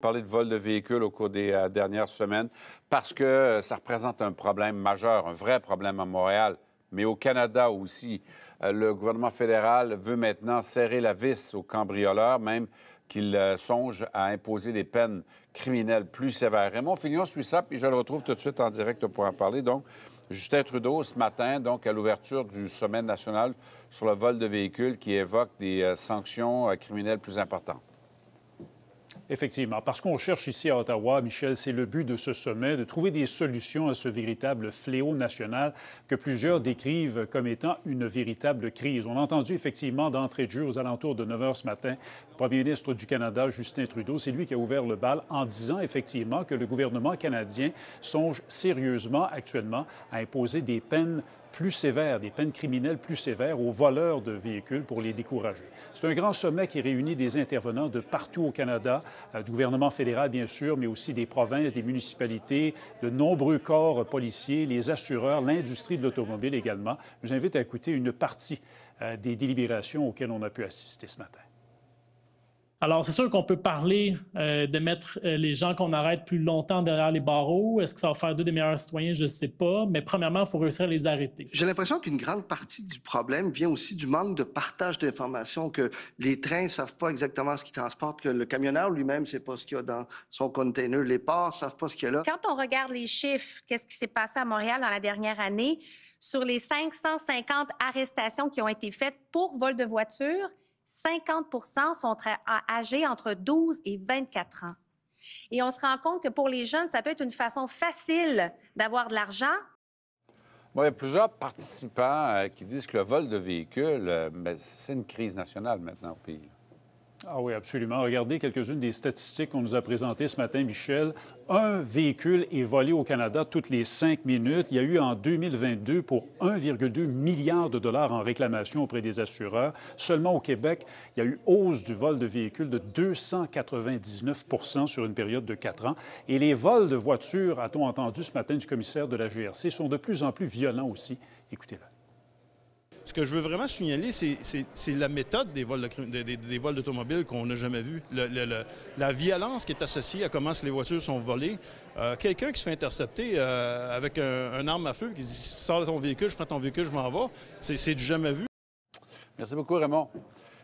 parler de vol de véhicules au cours des euh, dernières semaines parce que euh, ça représente un problème majeur, un vrai problème à Montréal, mais au Canada aussi. Euh, le gouvernement fédéral veut maintenant serrer la vis aux cambrioleurs, même qu'il songe à imposer des peines criminelles plus sévères. Raymond Fignon suit ça, puis je le retrouve tout de suite en direct pour en parler. Donc, Justin Trudeau, ce matin, donc, à l'ouverture du sommet national sur le vol de véhicules, qui évoque des sanctions criminelles plus importantes. Effectivement, parce qu'on cherche ici à Ottawa, Michel, c'est le but de ce sommet, de trouver des solutions à ce véritable fléau national que plusieurs décrivent comme étant une véritable crise. On a entendu effectivement d'entrée de jeu aux alentours de 9 h ce matin, le premier ministre du Canada, Justin Trudeau, c'est lui qui a ouvert le bal en disant effectivement que le gouvernement canadien songe sérieusement actuellement à imposer des peines plus sévères, des peines criminelles plus sévères aux voleurs de véhicules pour les décourager. C'est un grand sommet qui réunit des intervenants de partout au Canada, euh, du gouvernement fédéral bien sûr, mais aussi des provinces, des municipalités, de nombreux corps policiers, les assureurs, l'industrie de l'automobile également. Je vous invite à écouter une partie euh, des délibérations auxquelles on a pu assister ce matin. Alors, c'est sûr qu'on peut parler euh, de mettre euh, les gens qu'on arrête plus longtemps derrière les barreaux. Est-ce que ça va faire d'eux des meilleurs citoyens? Je ne sais pas. Mais premièrement, il faut réussir à les arrêter. J'ai l'impression qu'une grande partie du problème vient aussi du manque de partage d'informations, que les trains ne savent pas exactement ce qu'ils transportent, que le camionneur lui-même ne sait pas ce qu'il y a dans son container, les ports ne savent pas ce qu'il y a là. Quand on regarde les chiffres, qu'est-ce qui s'est passé à Montréal dans la dernière année? Sur les 550 arrestations qui ont été faites pour vol de voiture, 50 sont âgés entre 12 et 24 ans. Et on se rend compte que pour les jeunes, ça peut être une façon facile d'avoir de l'argent. il y a plusieurs participants euh, qui disent que le vol de véhicules, euh, ben, c'est une crise nationale maintenant au pays. Ah oui, absolument. Regardez quelques-unes des statistiques qu'on nous a présentées ce matin, Michel. Un véhicule est volé au Canada toutes les cinq minutes. Il y a eu en 2022 pour 1,2 milliard de dollars en réclamations auprès des assureurs. Seulement au Québec, il y a eu hausse du vol de véhicules de 299 sur une période de quatre ans. Et les vols de voitures, a-t-on entendu ce matin du commissaire de la GRC, sont de plus en plus violents aussi. Écoutez-le. Ce que je veux vraiment signaler, c'est la méthode des vols d'automobiles vols qu'on n'a jamais vu. la violence qui est associée à comment les voitures sont volées. Euh, quelqu'un qui se fait intercepter euh, avec un, arme à feu, qui dit « sors de ton véhicule, je prends ton véhicule, je m'en vais », c'est du jamais vu. Merci beaucoup, Raymond.